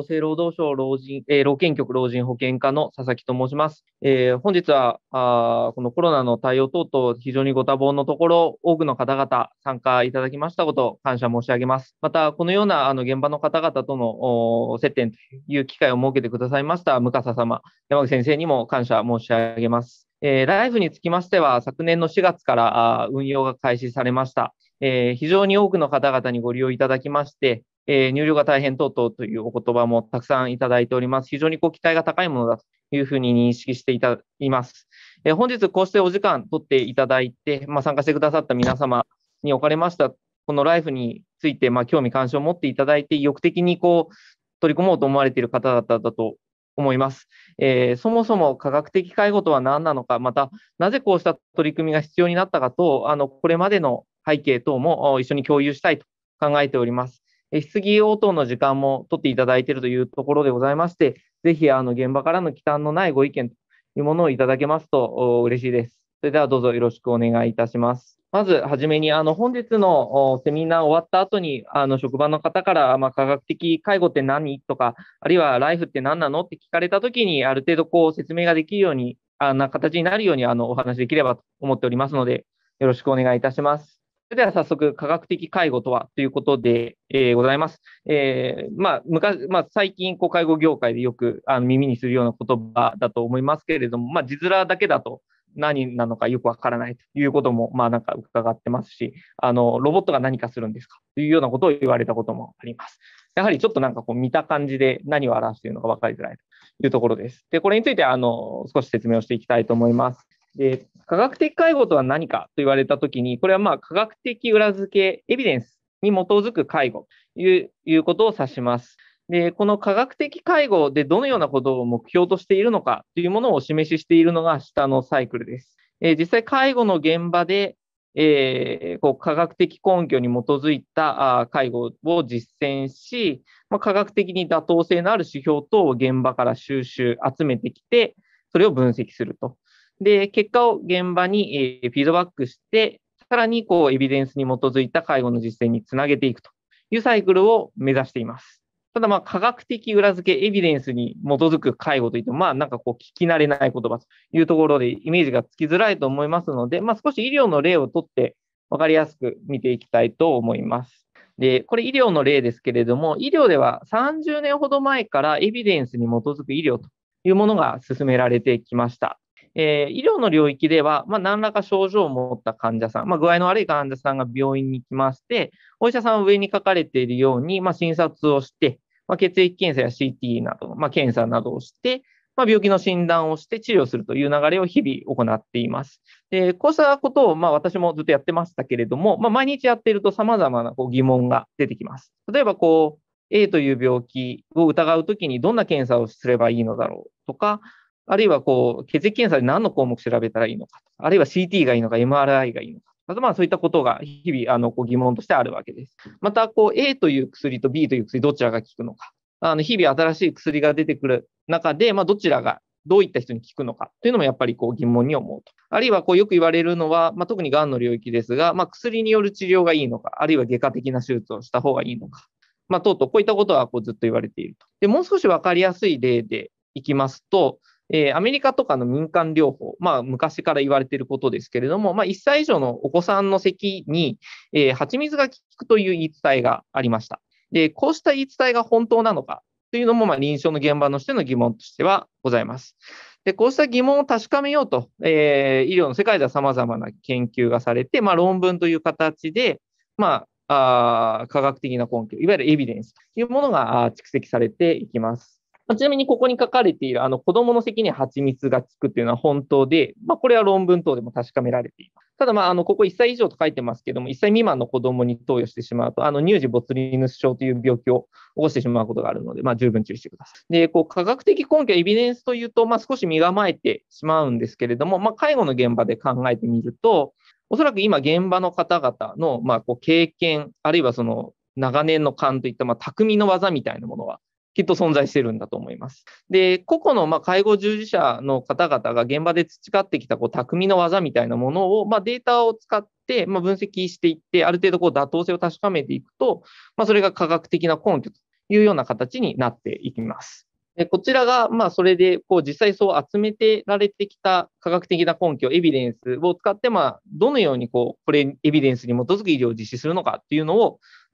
厚生労働省老人、えー、老健局老人保健課の佐々木と申します。えー、本日はあ、このコロナの対応等々、非常にご多忙のところ、多くの方々参加いただきましたこと、感謝申し上げます。また、このようなあの現場の方々との接点という機会を設けてくださいました、向笠様、山口先生にも感謝申し上げます。えー、ライフにつきましては、昨年の4月から運用が開始されました。えー、非常に多くの方々にご利用いただきまして、えー、入力が大変等々というお言葉もたくさんいただいております。非常にこう期待が高いものだというふうに認識していたいます。えー、本日こうしてお時間取っていただいて、まあ、参加してくださった皆様におかれました、このライフについて、まあ、興味関心を持っていただいて、意欲的にこう取り込もうと思われている方だったと思います。えー、そもそも科学的介護とは何なのか、またなぜこうした取り組みが必要になったかと、あのこれまでの背景等も一緒に共有したいと考えております。質疑応答の時間も取っていただいているというところでございまして、ぜひあの現場からの忌憚のないご意見というものをいただけますと嬉しいです。それではどうぞよろしくお願いいたします。まずはじめに、あの本日のセミナー終わった後に、あの職場の方から、まあ、科学的介護って何とか、あるいはライフって何なのって聞かれたときに、ある程度こう説明ができるように、あな形になるようにあのお話できればと思っておりますので、よろしくお願いいたします。それでは早速、科学的介護とはということで、えー、ございます。えー、まあ、昔、まあ、最近、こう、介護業界でよくあの耳にするような言葉だと思いますけれども、まあ、字面だけだと何なのかよくわからないということも、まあ、なんか伺ってますし、あの、ロボットが何かするんですかというようなことを言われたこともあります。やはりちょっとなんかこう見た感じで何を表しているのか分かりづらいというところです。で、これについてあの少し説明をしていきたいと思います。で、科学的介護とは何かと言われたときに、これはまあ科学的裏付け、エビデンスに基づく介護ということを指します。で、この科学的介護でどのようなことを目標としているのかというものをお示ししているのが下のサイクルです。え実際、介護の現場で、えー、こう科学的根拠に基づいたあ介護を実践し、まあ、科学的に妥当性のある指標等を現場から収集、集めてきて、それを分析するとで、結果を現場に、えフィードバックして、さらにこうエビデンスに基づいた介護の実践につなげていくというサイクルを目指しています。ただまあ科学的裏付け、エビデンスに基づく介護といっても、まあなんかこう聞き慣れない言葉というところでイメージがつきづらいと思いますので、まあ少し医療の例をとって分かりやすく見ていきたいと思います。で、これ医療の例ですけれども、医療では30年ほど前からエビデンスに基づく医療というものが進められてきました。えー、医療の領域では、まあ、何らか症状を持った患者さん、まあ、具合の悪い患者さんが病院に行きまして、お医者さんは上に書かれているように、まあ、診察をして、まあ、血液検査や CT など、まあ、検査などをして、まあ、病気の診断をして治療するという流れを日々行っています。でこうしたことを、まあ、私もずっとやってましたけれども、まあ、毎日やっていると様々なこう疑問が出てきます。例えばこう、A という病気を疑うときにどんな検査をすればいいのだろうとか、あるいはこう、血液検査で何の項目調べたらいいのかか、あるいは CT がいいのか、MRI がいいのか。まあそういったことが日々あのこう疑問としてあるわけです。また、A という薬と B という薬、どちらが効くのか。あの日々新しい薬が出てくる中で、まあどちらがどういった人に効くのかというのもやっぱりこう疑問に思うと。あるいはこうよく言われるのは、まあ、特にがんの領域ですが、まあ、薬による治療がいいのか、あるいは外科的な手術をした方がいいのか、まあ、とうとうこういったことはこうずっと言われていると。でもう少し分かりやすい例でいきますと、えー、アメリカとかの民間療法、まあ、昔から言われていることですけれども、まあ、1歳以上のお子さんの咳に、えー、蜂蜜が効くという言い伝えがありました。で、こうした言い伝えが本当なのかというのも、まあ、臨床の現場のしての疑問としてはございます。で、こうした疑問を確かめようと、えー、医療の世界では様々な研究がされて、まあ、論文という形で、まあ、あ科学的な根拠、いわゆるエビデンスというものが蓄積されていきます。まあ、ちなみにここに書かれているあの子供の席に蜂蜜がつくというのは本当で、まあ、これは論文等でも確かめられています。ただ、まあ、あのここ1歳以上と書いてますけども、1歳未満の子供に投与してしまうと、あの乳児ボリヌス症という病気を起こしてしまうことがあるので、まあ、十分注意してください。で、こう科学的根拠、エビデンスというと、まあ、少し身構えてしまうんですけれども、まあ、介護の現場で考えてみると、おそらく今、現場の方々のまあこう経験、あるいはその長年の勘といったまあ匠の技みたいなものはきっと存在してるんだと思います。で、個々のま介護従事者の方々が現場で培ってきたこう匠の技みたいなものを、まあ、データを使って、ま分析していって、ある程度こう妥当性を確かめていくと、まあ、それが科学的な根拠というような形になっていきます。でこちらが、まあ、それで、こう、実際そう集めてられてきた科学的な根拠、エビデンスを使って、まあ、どのように、こう、これ、エビデンスに基づく医療を実施するのかっていうの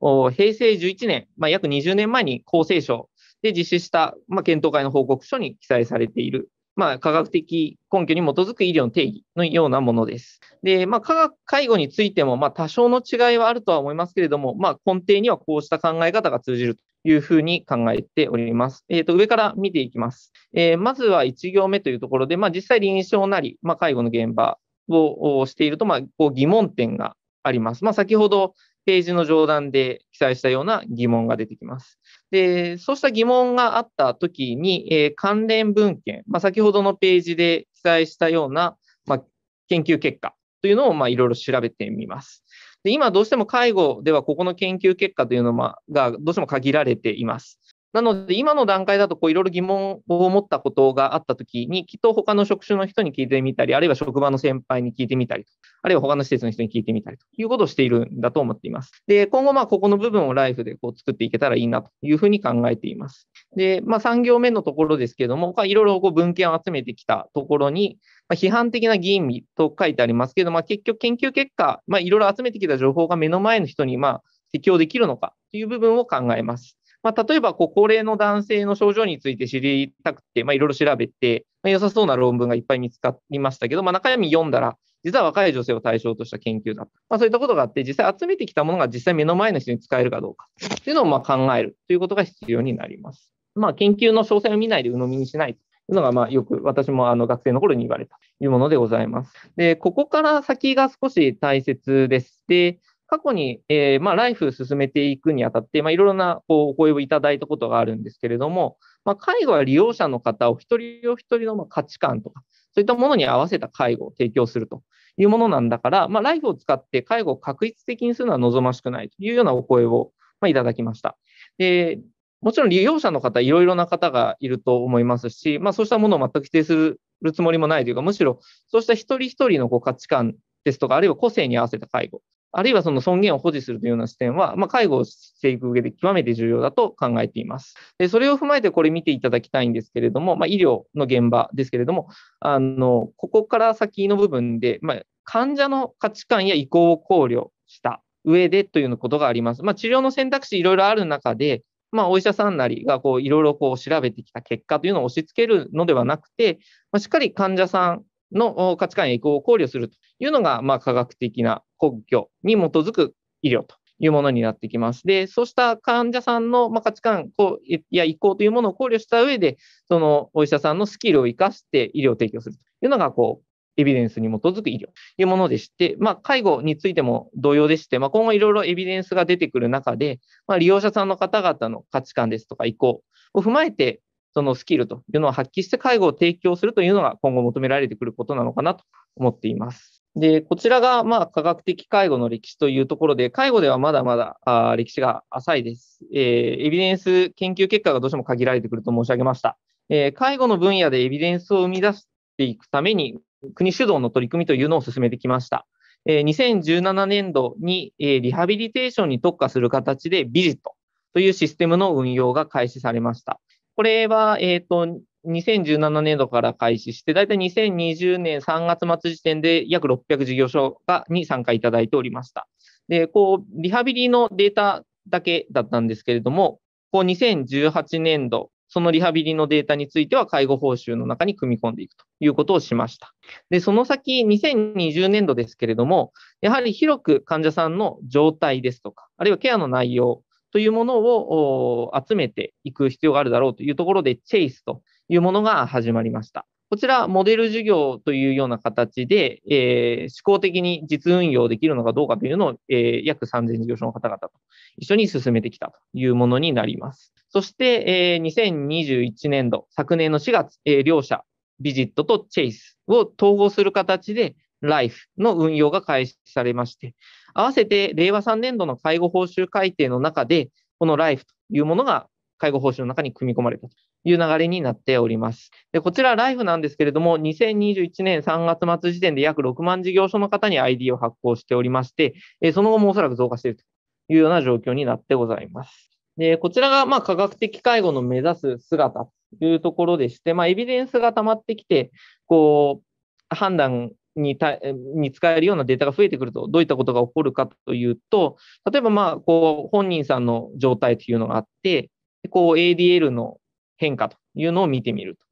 を、平成11年、まあ、約20年前に厚生省で実施した、まあ、検討会の報告書に記載されている、まあ、科学的根拠に基づく医療の定義のようなものです。で、まあ、科学介護についても、まあ、多少の違いはあるとは思いますけれども、まあ、根底にはこうした考え方が通じるというふうに考えております。えっ、ー、と、上から見ていきます。えー、まずは1行目というところで、まあ、実際臨床なり、まあ、介護の現場をしていると、まあ、こう疑問点があります。まあ、先ほどページの上段で記載したような疑問が出てきます。で、そうした疑問があったときに、えー、関連文献、まあ、先ほどのページで記載したような、まあ、研究結果というのを、まあ、いろいろ調べてみます。で今、どうしても介護ではここの研究結果というのがどうしても限られています。なので、今の段階だと、いろいろ疑問を持ったことがあったときに、きっと他の職種の人に聞いてみたり、あるいは職場の先輩に聞いてみたり、あるいは他の施設の人に聞いてみたりということをしているんだと思っています。で、今後、まあ、ここの部分をライフでこう作っていけたらいいなというふうに考えています。で、まあ、3行目のところですけれども、いろいろこう文献を集めてきたところに、まあ、批判的な議員と書いてありますけど、まあ、結局研究結果、まあ、いろいろ集めてきた情報が目の前の人に、まあ、適用できるのかという部分を考えます。まあ、例えば、高齢の男性の症状について知りたくて、まいろいろ調べて、まあ、良さそうな論文がいっぱい見つかりましたけど、まあ、中身読んだら、実は若い女性を対象とした研究だと。まあ、そういったことがあって、実際集めてきたものが実際目の前の人に使えるかどうかっていうのをまあ考えるということが必要になります。まあ、研究の詳細を見ないで鵜呑みにしないというのが、まあ、よく私もあの学生の頃に言われたというものでございます。で、ここから先が少し大切です。で、過去に、えー、まあ、ライフ進めていくにあたって、まあ、いろいろな、こう、お声をいただいたことがあるんですけれども、まあ、介護は利用者の方を一人お一人のま価値観とか、そういったものに合わせた介護を提供するというものなんだから、まあ、ライフを使って介護を確実的にするのは望ましくないというようなお声を、まあ、いただきました。でもちろん利用者の方、いろいろな方がいると思いますし、まあ、そうしたものを全く否定するつもりもないというか、むしろそうした一人一人のこう価値観ですとか、あるいは個性に合わせた介護、あるいはその尊厳を保持するというような視点は、まあ、介護をしていく上で極めて重要だと考えています。でそれを踏まえてこれ見ていただきたいんですけれども、まあ、医療の現場ですけれども、あのここから先の部分で、まあ、患者の価値観や意向を考慮した上でということがあります。まあ、治療の選択肢いろいろある中で、まあ、お医者さんなりがこういろいろこう調べてきた結果というのを押し付けるのではなくて、まあ、しっかり患者さんの価値観や意向を考慮するというのが、まあ、科学的な根拠に基づく医療というものになってきます。で、そうした患者さんの価値観こうや意向というものを考慮した上で、そのお医者さんのスキルを生かして医療を提供するというのが、こう、エビデンスに基づく医療というものでして、まあ、介護についても同様でして、まあ、今後いろいろエビデンスが出てくる中で、まあ、利用者さんの方々の価値観ですとか意向を踏まえて、そのスキルというのを発揮して介護を提供するというのが今後求められてくることなのかなと思っています。で、こちらが、まあ、科学的介護の歴史というところで、介護ではまだまだあ歴史が浅いです、えー、エビデンス研究結果がどうしても限られてくると申し上げました。えー、介護の分野でエビデンスを生み出していくために、国主導の取り組みというのを進めてきました。えー、2017年度に、えリハビリテーションに特化する形でビジットというシステムの運用が開始されました。これは、えっ、と、2017年度から開始して、だいたい2020年3月末時点で約600事業所がに参加いただいておりました。で、こう、リハビリのデータだけだったんですけれども、こう2018年度、そのリハビリのデータについては介護報酬の中に組み込んでいくということをしました。で、その先、2020年度ですけれども、やはり広く患者さんの状態ですとか、あるいはケアの内容というものを集めていく必要があるだろうというところで、チェイスというものが始まりました。こちら、モデル授業というような形で、えー、試行的に実運用できるのかどうかというのを、えー、約3000事業所の方々と一緒に進めてきたというものになります。そして、えー、2021年度、昨年の4月、えー、両社、ビジットとチェイスを統合する形で、ライフの運用が開始されまして、合わせて令和3年度の介護報酬改定の中で、このライフというものが介護報酬の中に組み込まれたという流れになっております。でこちら、ライフなんですけれども、2021年3月末時点で約6万事業所の方に ID を発行しておりまして、その後もおそらく増加しているというような状況になってございます。でこちらがまあ科学的介護の目指す姿というところでして、まあ、エビデンスが溜まってきて、こう、判断にたに使えるようなデータが増えてくると、どういったことが起こるかというと、例えばまあこう本人さんの状態というのがあって、こう ADL の変化というのを見てみると。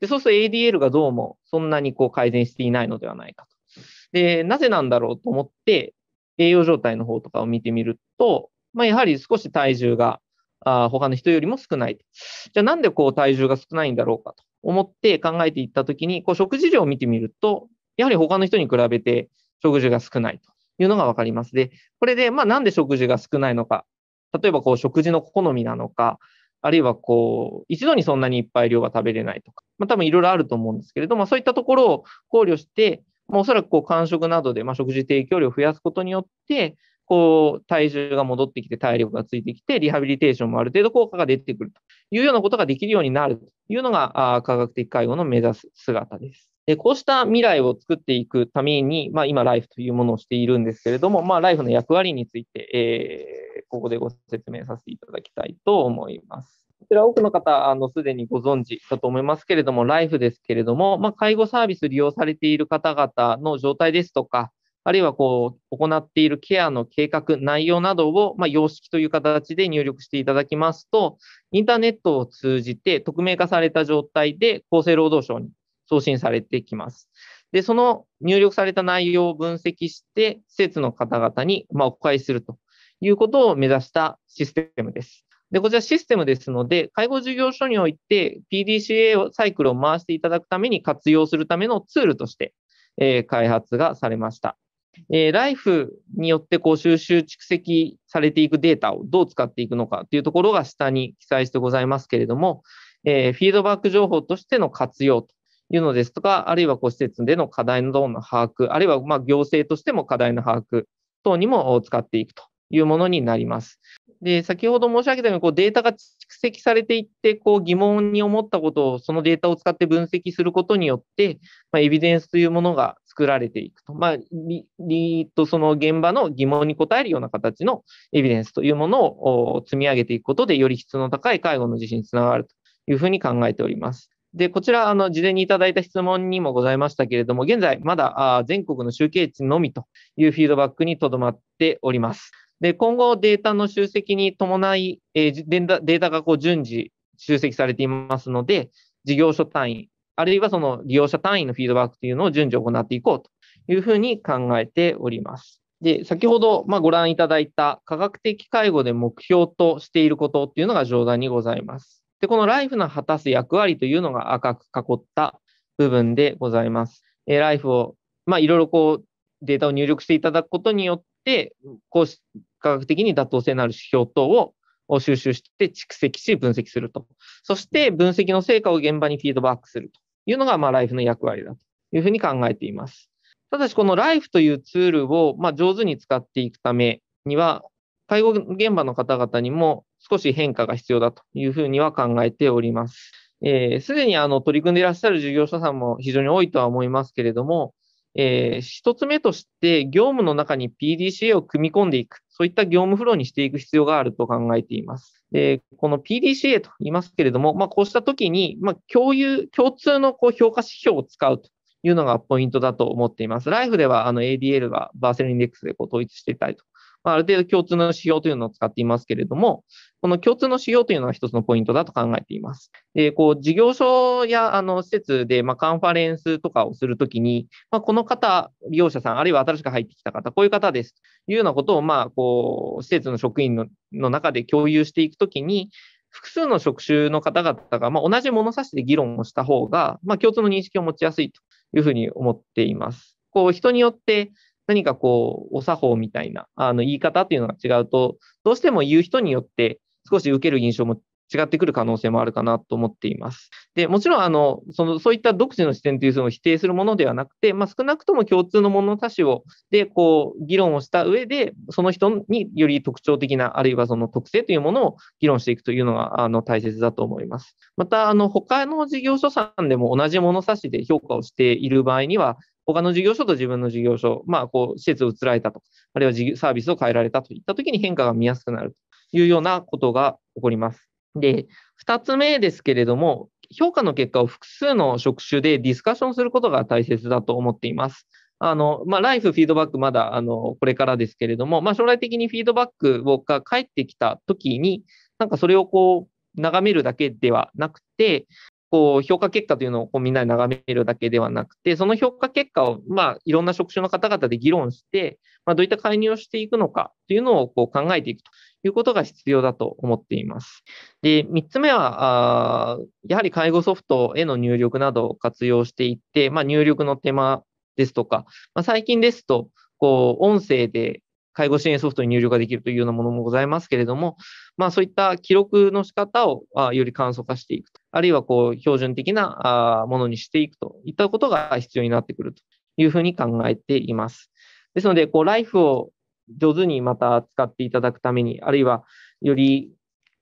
でそうすると ADL がどうもそんなにこう改善していないのではないかと。でなぜなんだろうと思って、栄養状態の方とかを見てみると、まあ、やはり少し体重があ他の人よりも少ない。じゃあなんでこう体重が少ないんだろうかと思って考えていったときに、こう食事量を見てみると、やはり他の人に比べて食事が少ないというのがわかります。で、これで、まあなんで食事が少ないのか。例えばこう食事の好みなのか、あるいはこう、一度にそんなにいっぱい量が食べれないとか、まあ多分いろいろあると思うんですけれども、そういったところを考慮して、まあ、おそらくこう間食などで、まあ、食事提供量を増やすことによって、こう、体重が戻ってきて、体力がついてきて、リハビリテーションもある程度効果が出てくるというようなことができるようになるというのが、科学的介護の目指す姿です。で、こうした未来を作っていくために、まあ、今、ライフというものをしているんですけれども、まあ、ライフの役割について、えー、ここでご説明させていただきたいと思います。こちら多くの方、あの、すでにご存知だと思いますけれども、ライフですけれども、まあ、介護サービス利用されている方々の状態ですとか、あるいはこう、行っているケアの計画、内容などを、まあ、様式という形で入力していただきますと、インターネットを通じて匿名化された状態で厚生労働省に送信されてきます。で、その入力された内容を分析して、施設の方々に、まお返しするということを目指したシステムです。で、こちらシステムですので、介護事業所において PDCA をサイクルを回していただくために活用するためのツールとして、えー、開発がされました。えー、ライフによってこう収集蓄積されていくデータをどう使っていくのかというところが下に記載してございますけれども、えー、フィードバック情報としての活用というのですとか、あるいはこう施設での課題の把握、あるいはま行政としても課題の把握等にも使っていくというものになります。で、先ほど申し上げたように、こうデータが蓄積されていって、こう疑問に思ったことを、そのデータを使って分析することによって、まあ、エビデンスというものが作られていくと。まあ、りとその現場の疑問に答えるような形のエビデンスというものを積み上げていくことで、より質の高い介護の実施につながるというふうに考えております。で、こちら、あの、事前にいただいた質問にもございましたけれども、現在、まだ全国の集計値のみというフィードバックにとどまっております。で、今後、データの集積に伴い、えー、データがこう順次集積されていますので、事業所単位、あるいはその利用者単位のフィードバックというのを順次行っていこうというふうに考えております。で、先ほど、まご覧いただいた科学的介護で目標としていることっていうのが冗談にございます。で、このライフの果たす役割というのが赤く囲った部分でございます。えライフを、まあ、いろいろこう、データを入力していただくことによって、こう、科学的に妥当性のある指標等を収集して蓄積し分析すると。そして分析の成果を現場にフィードバックするというのが、まあ、ライフの役割だというふうに考えています。ただし、このライフというツールを、まあ、上手に使っていくためには、介護現場の方々にも、少し変化が必要だというふうには考えております。す、えー、で、にあの取り組んでいらっしゃる事業者さんも非常に多いとは思いますけれども、えー、一つ目として、業務の中に PDCA を組み込んでいく、そういった業務フローにしていく必要があると考えています。でこの PDCA と言いますけれども、まあ、こうしたときに、まあ、共有、共通のこう評価指標を使うというのがポイントだと思っています。ライフではあの ADL がバーセルインデックスでこう統一していたりとまあ、ある程度共通の指標というのを使っていますけれども、この共通の指標というのは一つのポイントだと考えています。で、こう、事業所や、あの、施設で、まあ、カンファレンスとかをするときに、まあ、この方、利用者さん、あるいは新しく入ってきた方、こういう方です、というようなことを、まあ、こう、施設の職員のの中で共有していくときに、複数の職種の方々が、まあ、同じ物差しで議論をした方が、まあ、共通の認識を持ちやすいというふうに思っています。こう人によって何かこう、お作法みたいな、あの、言い方っていうのが違うと、どうしても言う人によって、少し受ける印象も違ってくる可能性もあるかなと思っています。で、もちろん、あの、その、そういった独自の視点というその否定するものではなくて、まあ、少なくとも共通の物差しを、で、こう、議論をした上で、その人により特徴的な、あるいはその特性というものを議論していくというのが、あの、大切だと思います。また、あの、他の事業所さんでも同じ物差しで評価をしている場合には、他の事業所と自分の事業所、まあ、こう、施設を移られたと、あるいは事業サービスを変えられたといったときに変化が見やすくなるというようなことが起こります。で、二つ目ですけれども、評価の結果を複数の職種でディスカッションすることが大切だと思っています。あの、まあ、ライフフィードバックまだ、あの、これからですけれども、まあ、将来的にフィードバックが返ってきたときに、なんかそれをこう、眺めるだけではなくて、こう評価結果というのをこうみんなで眺めるだけではなくて、その評価結果をまあいろんな職種の方々で議論して、まどういった介入をしていくのかというのをこう考えていくということが必要だと思っています。で、3つ目は、やはり介護ソフトへの入力などを活用していって、ま入力の手間ですとか、ま最近ですと、こう音声で介護支援ソフトに入力ができるというようなものもございますけれども、まあ、そういった記録の仕方をより簡素化していくと、あるいはこう標準的なものにしていくといったことが必要になってくるというふうに考えています。ですので、こうライフを上手にまた使っていただくために、あるいはより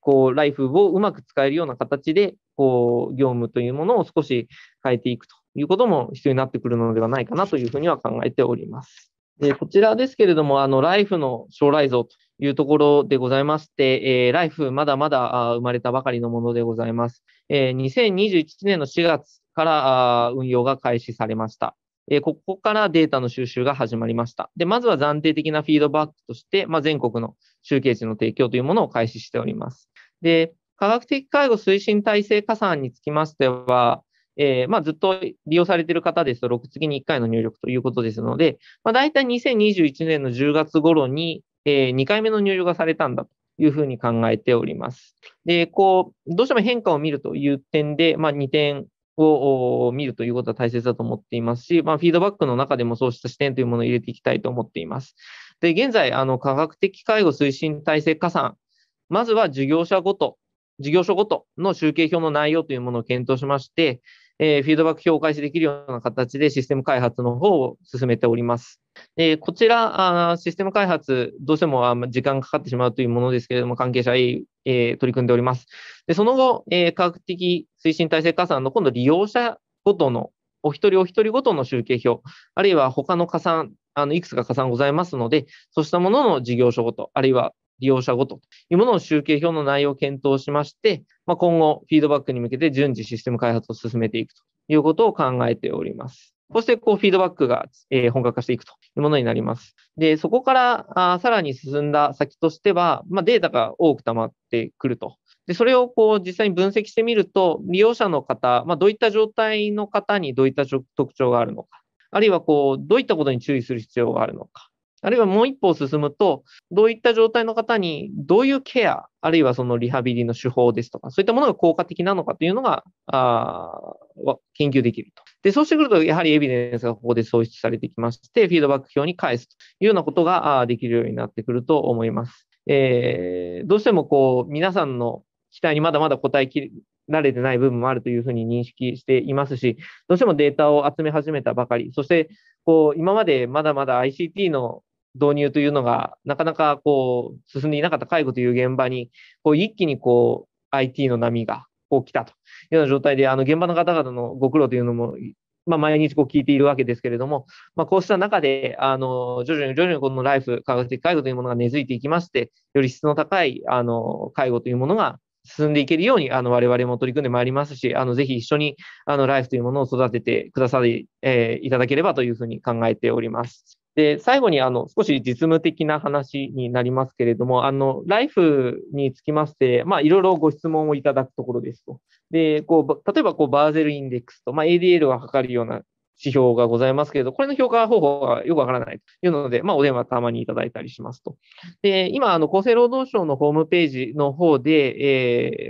こうライフをうまく使えるような形でこう業務というものを少し変えていくということも必要になってくるのではないかなというふうには考えております。でこちらですけれども、あのライフの将来像というところでございまして、えー、ライフまだまだ生まれたばかりのものでございます。えー、2021年の4月から運用が開始されました。えー、ここからデータの収集が始まりました。で、まずは暫定的なフィードバックとして、まあ、全国の集計値の提供というものを開始しております。で、科学的介護推進体制加算につきましては、えー、まあ、ずっと利用されている方ですと、6月に1回の入力ということですので、まあ、大体2021年の10月頃に、えー、2回目の入力がされたんだというふうに考えております。で、こう、どうしても変化を見るという点で、まあ、2点を見るということは大切だと思っていますし、まあ、フィードバックの中でもそうした視点というものを入れていきたいと思っています。で、現在、あの、科学的介護推進体制加算、まずは事業者ごと、事業所ごとの集計表の内容というものを検討しまして、えー、フィードバック表を開始できるような形でシステム開発の方を進めております。でこちらあ、システム開発、どうしてもあ時間かかってしまうというものですけれども、関係者へ、えー、取り組んでおります。でその後、えー、科学的推進体制加算の今度、利用者ごとのお一人お一人ごとの集計表、あるいは他の加算、あのいくつか加算ございますので、そうしたものの事業所ごと、あるいは利用者ごとというものを集計表の内容を検討しまして、まあ、今後、フィードバックに向けて順次システム開発を進めていくということを考えております。そして、こう、フィードバックが、え本格化していくというものになります。で、そこから、あさらに進んだ先としては、まあ、データが多く溜まってくると。で、それをこう、実際に分析してみると、利用者の方、まあ、どういった状態の方にどういった特徴があるのか、あるいはこう、どういったことに注意する必要があるのか、あるいはもう一歩進むと、どういった状態の方にどういうケア、あるいはそのリハビリの手法ですとか、そういったものが効果的なのかというのが、あ研究できると。で、そうしてくると、やはりエビデンスがここで創出されてきまして、フィードバック表に返すというようなことができるようになってくると思います。えー、どうしてもこう、皆さんの期待にまだまだ応えきれ慣れてない部分もあるというふうに認識していますし、どうしてもデータを集め始めたばかり、そしてこう今までまだまだ ICT の導入というのが、なかなかこう、進んでいなかった介護という現場に、一気にこう、IT の波が、こう、来たというような状態で、あの、現場の方々のご苦労というのも、まあ、毎日こう聞いているわけですけれども、まあ、こうした中で、あの、徐々に徐々にこのライフ、科学的介護というものが根付いていきまして、より質の高い、あの、介護というものが、進んでいけるように、あの、我々も取り組んでまいりますし、あの、ぜひ一緒に、あの、ライフというものを育ててくださり、えー、いただければというふうに考えております。で、最後に、あの、少し実務的な話になりますけれども、あの、ライフにつきまして、まあ、いろいろご質問をいただくところですと。で、こう、例えば、こう、バーゼルインデックスと、まあ、ADL が測るような指標がございますけれど、これの評価方法がよくわからないというので、まあ、お電話たまにいただいたりしますと。で、今、あの、厚生労働省のホームページの方で、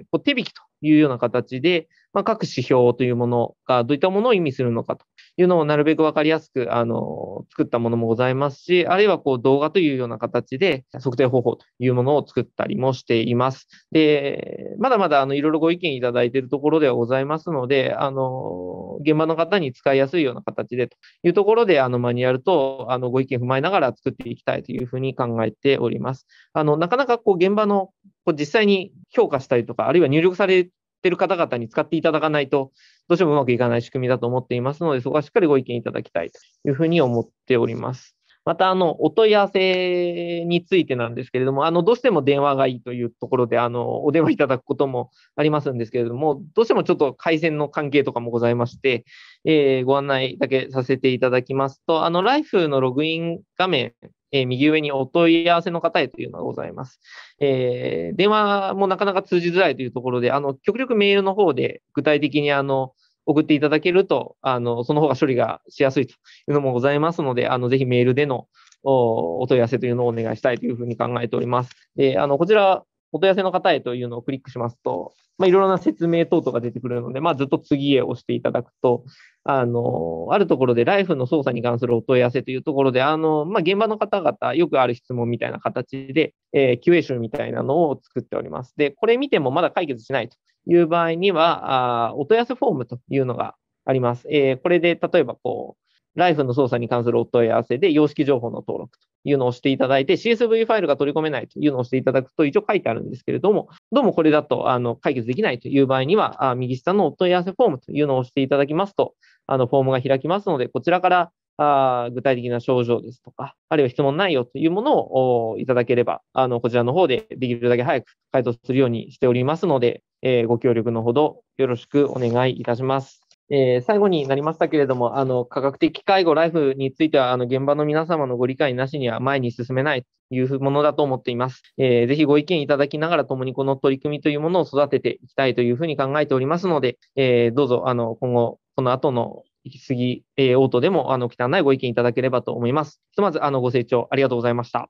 えー、手引きというような形で、まあ、各指標というものがどういったものを意味するのかというのをなるべくわかりやすく、あの、作ったものもございますし、あるいはこう動画というような形で測定方法というものを作ったりもしています。で、まだまだあの、いろいろご意見いただいているところではございますので、あの、現場の方に使いやすいような形でというところで、あの、マニュアルと、あの、ご意見踏まえながら作っていきたいというふうに考えております。あの、なかなかこう、現場のこう実際に評価したりとか、あるいは入力されってる方々に使っていただかないと、どうしてもうまくいかない仕組みだと思っていますので、そこはしっかりご意見いただきたいというふうに思っております。また、あの、お問い合わせについてなんですけれども、あの、どうしても電話がいいというところで、あの、お電話いただくこともありますんですけれども、どうしてもちょっと回線の関係とかもございまして、えー、ご案内だけさせていただきますと、あの、ライフのログイン画面えー、右上にお問い合わせの方へというのがございます。えー、電話もなかなか通じづらいというところで、あの、極力メールの方で具体的にあの、送っていただけると、あの、その方が処理がしやすいというのもございますので、あの、ぜひメールでのお問い合わせというのをお願いしたいというふうに考えております。で、あの、こちら、お問い合わせの方へというのをクリックしますと、まあ、いろいろな説明等々が出てくるので、まあ、ずっと次へ押していただくと、あの、あるところでライフの操作に関するお問い合わせというところで、あの、まあ、現場の方々、よくある質問みたいな形で、えー、QA 集みたいなのを作っております。で、これ見てもまだ解決しないという場合には、あお問い合わせフォームというのがあります。えー、これで、例えば、こう、ライフの操作に関するお問い合わせで、様式情報の登録というのをしていただいて、CSV ファイルが取り込めないというのをしていただくと、一応書いてあるんですけれども、どうもこれだとあの解決できないという場合には、右下のお問い合わせフォームというのを押していただきますと、あのフォームが開きますので、こちらからあ具体的な症状ですとか、あるいは質問内容というものをいただければ、あのこちらの方でできるだけ早く回答するようにしておりますので、えー、ご協力のほどよろしくお願いいたします。えー、最後になりましたけれども、あの科学的介護、ライフについてはあの現場の皆様のご理解なしには前に進めないというものだと思っています。えー、ぜひご意見いただきながら、ともにこの取り組みというものを育てていきたいというふうに考えておりますので、えー、どうぞあの今後、この後の行き過ぎ、えー、応答でもあの汚いご意見いただければと思います。ひとまずあのご清聴ありがとうございました。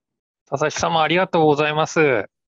佐々木様、ありがとうございます。